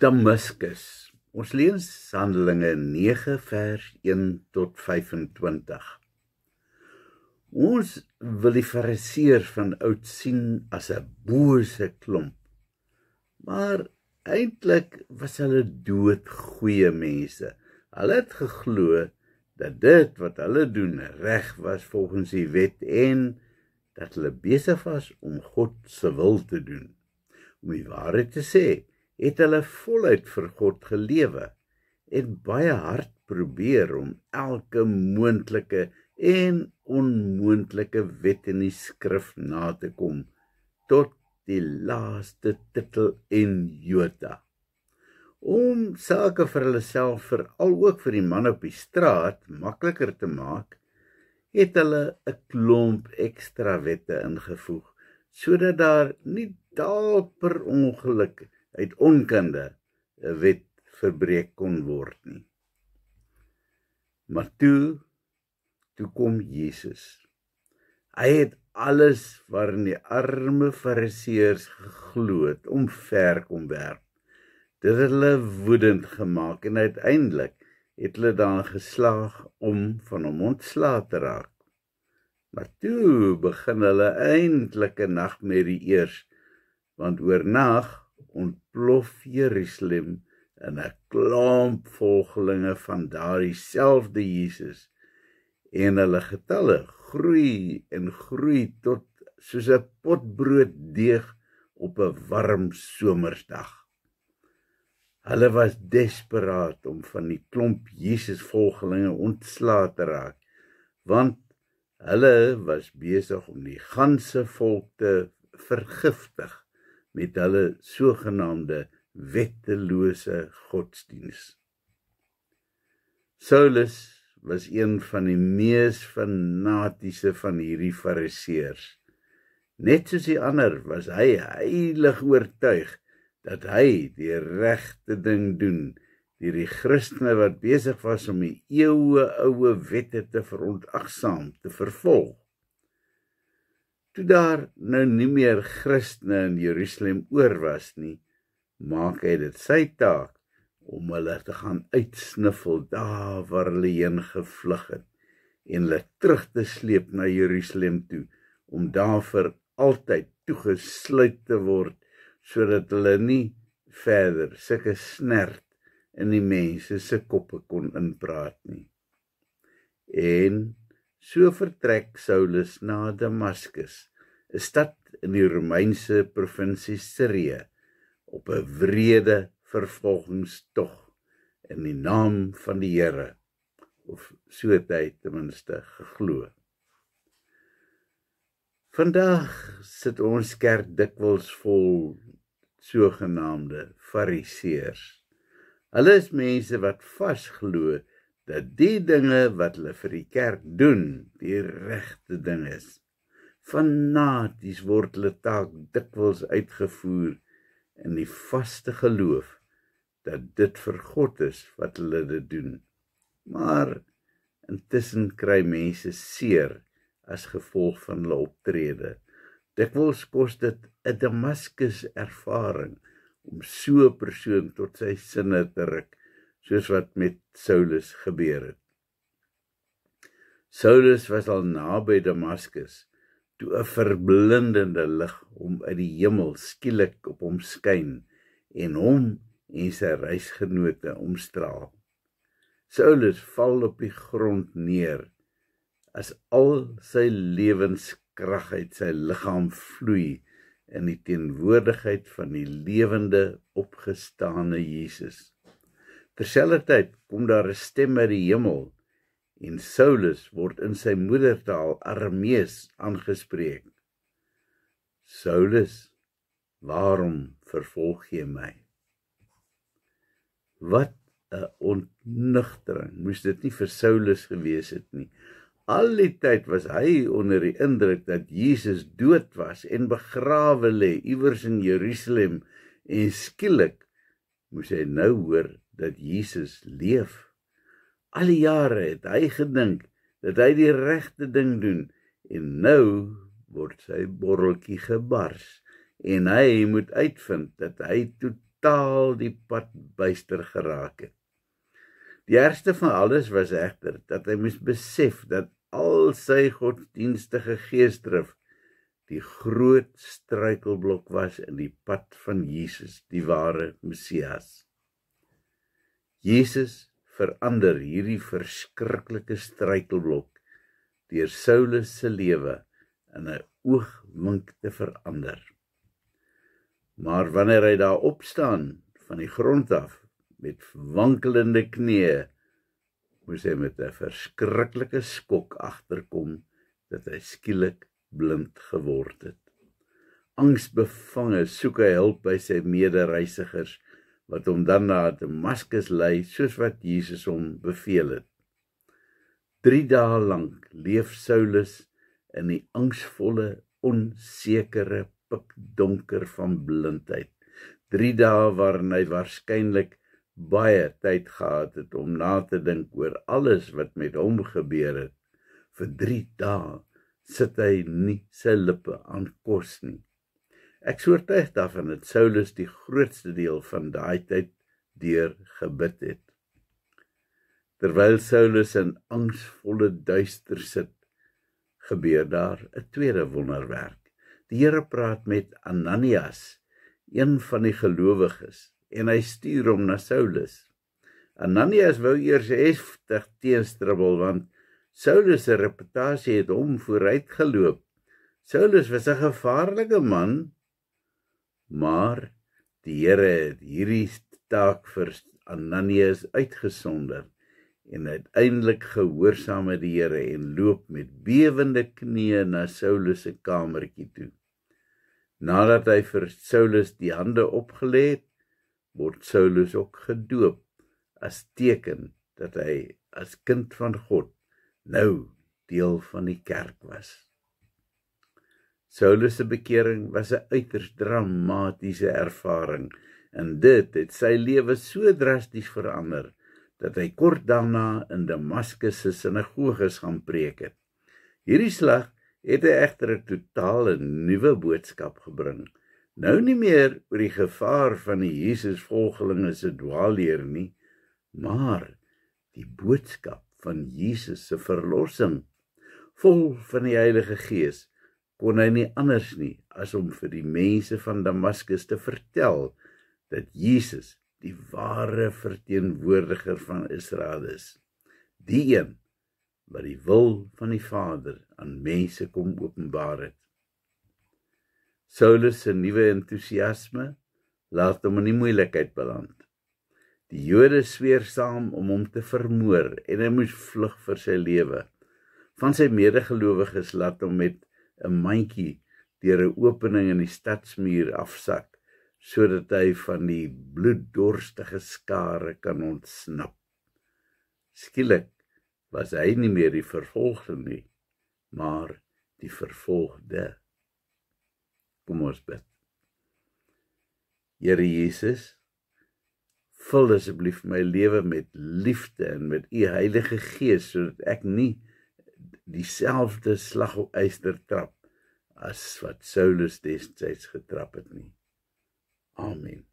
Damascus. Ons lees Handelinge 9 vers 1 tot 25. Ons wil die fariseer van oud sien as 'n bose klomp. Maar eintlik was hulle doodgoeie mense. Hulle het geglo dat dit wat hulle doen reg was volgens die wet en dat hulle besig was om God se wil te doen. Om die waarheid te sê, het hulle voluit vir God gelewe en baie hard probeer om elke moontlike en onmoontlike wet in die skrif na te kom tot die laaste titel en jota om sake vir hulle self veral ook vir die man op die straat makliker te maak het hulle 'n klomp ekstra wette ingevoeg sodat daar nie dalk per ongeluk uit onkunde 'n eh, wet verbreek kon word nie. Maar toe toe kom Jesus. Hy het alles waarin die arme fariseërs geglo het om ver kom werp. Dit het hulle woedend gemaak en uiteindelik het hulle daan geslaag om van hom ontslae te raak. Maar toe begin hulle eintlik 'n nagmerrie eers want oor nag ontplof Jerusalem in 'n klomp volgelinge van daardie selfde Jesus en hulle getalle groei en groei tot soos 'n potbrood deeg op 'n warm somersdag. Hulle was desperaat om van die klomp Jesus volgelinge ontslae te raak want hulle was besig om die ganse volk te vergiftig met hulle sogenaamde wettelose godsdiens. Saulus was een van die mees fanatiese van hierdie fariseërs. Net soos die ander was hy heilig oortuig dat hy die regte ding doen deur die Christene wat besig was om die eeue oue wette te verontagsaam te vervolg. Toe daar nou nie meer Christene in Jerusalem oor was nie, maak hy dit sy taak om hulle te gaan uitsniffel daar waar hulle heen gevlug het en hulle terug te sleep na Jerusalem toe om daar vir altyd toegesluit te word sodat hulle nie verder sulke snert in die mense se koppe kon inpraat nie. En So vertrek Saulus na Damaskus, 'n stad in die Romeinse provinsie Sirië, op 'n wrede vervolgingstog in die naam van die Here of so tyd ten minste geglo. Vandag sit ons kerk dikwels vol sogenaamde fariseërs. Hulle is mense wat vasgeloof dat die dinge wat hulle vir die kerk doen, die regte ding is. Fanaties word hulle taak dikwels uitgevoer in die vaste geloof dat dit vir God is wat hulle dit doen. Maar intussen kry mense seer as gevolg van hulle optrede. Dikwels kos dit 'n Damaskus ervaring om so 'n persoon tot sy sinne te ruk soos wat met Saulus gebeur het. Saulus was al naby Damaskus toe 'n verblindende lig hom uit die hemel skielik op hom skyn en hom en sy reisgenote omstraal. Saulus val op die grond neer as al sy lewenskrag uit sy liggaam vloei in die teenwoordigheid van die lewende opgestane Jesus. Terselfdertyd kom daar 'n stem uit die hemel en Saulus word in sy moedertaal Aramees aangespreek. Saulus, waarom vervolg jy my? Wat 'n ontnigtering moes dit nie vir Saulus gewees het nie. Al die tyd was hy onder die indruk dat Jesus dood was en begrawe lê iewers in Jerusalem en skielik moes hy nou hoor dat Jesus leef. Al die jare het hy gedink dat hy die regte ding doen en nou word sy borreltjie gebars en hy moet uitvind dat hy totaal die pad byster geraak het. Die eerste van alles was egter dat hy moes besef dat al sy godsdienstige geesdrif die groot struikelblok was in die pad van Jesus, die ware Messias. Jesus verander hierdie verskriklike struikelblok deur Saulus se lewe in 'n oogwink te verander. Maar wanneer hy daar opstaan van die grond af met wankelende knieë, moes hy met 'n verskriklike skok agterkom dat hy skielik blind geword het. Angsbevange soek hy hulp by sy medereisigers wat hom dan na Damaskus lei soos wat Jesus hom beveel het. 3 dae lank leef Saulus in die angsvolle, onsekere pikdonker van blindheid. 3 dae waarin hy waarskynlik baie tyd gehad het om na te dink oor alles wat met hom gebeur het. Vir 3 dae sit hy nie sy lippe aan kos nie. Ek soortuig daarvan dat Saulus die grootste deel van daai tyd deur gebid het. Terwyl Saulus in angsvolle duister sit, gebeur daar 'n tweede wonderwerk. Die Here praat met Ananias, een van die gelowiges, en hy stuur hom na Saulus. Ananias wou eers heftig teëstribbel want Saulus se reputasie het hom vooruitgeloop. Saulus was 'n gevaarlike man maar die Here het hierdie taak vir Ananias uitgesonder en uiteindelik gehoorsaam het die Here en loop met bewende knieë na Saulus se kamertjie toe. Nadat hy vir Saulus die hande opgelê het, word Saulus ook gedoop as teken dat hy as kind van God nou deel van die kerk was. Saulus se bekering was 'n uiters dramatiese ervaring en dit het sy lewe so drasties verander dat hy kort daarna in Damaskus se sinagoges gaan preek het. Hierdie slag het egter 'n totale nuwe boodskap gebring. Nou nie meer oor die gevaar van die Jesusvolgelinge se dwaalleer nie, maar die boodskap van Jesus se verlossing vol van die Heilige Gees kon hy nie anders nie as om vir die mense van Damaskus te vertel dat Jesus die ware verteenwoordiger van Israel is. Die een wat die wil van die Vader aan mense kom openbaar het. Saulus se nuwe entoesiasme laat hom in moeilikheid beland. Die Jode sweer saam om hom te vermoor en hy moes vlug vir sy lewe. Van sy medegelowiges laat hom met 'n mandjie deur 'n opening in die stadsmuur afsak sodat hy van die bloeddorstige skare kan ontsnap. Skielik was hy nie meer die vervolgde nie, maar die vervolgde. Kom ons bid. Here Jesus, vul asseblief my lewe met liefde en met u Heilige Gees sodat ek nie dieselfde slagoeyster trap as wat Saulus destyds getrap het nie. Amen.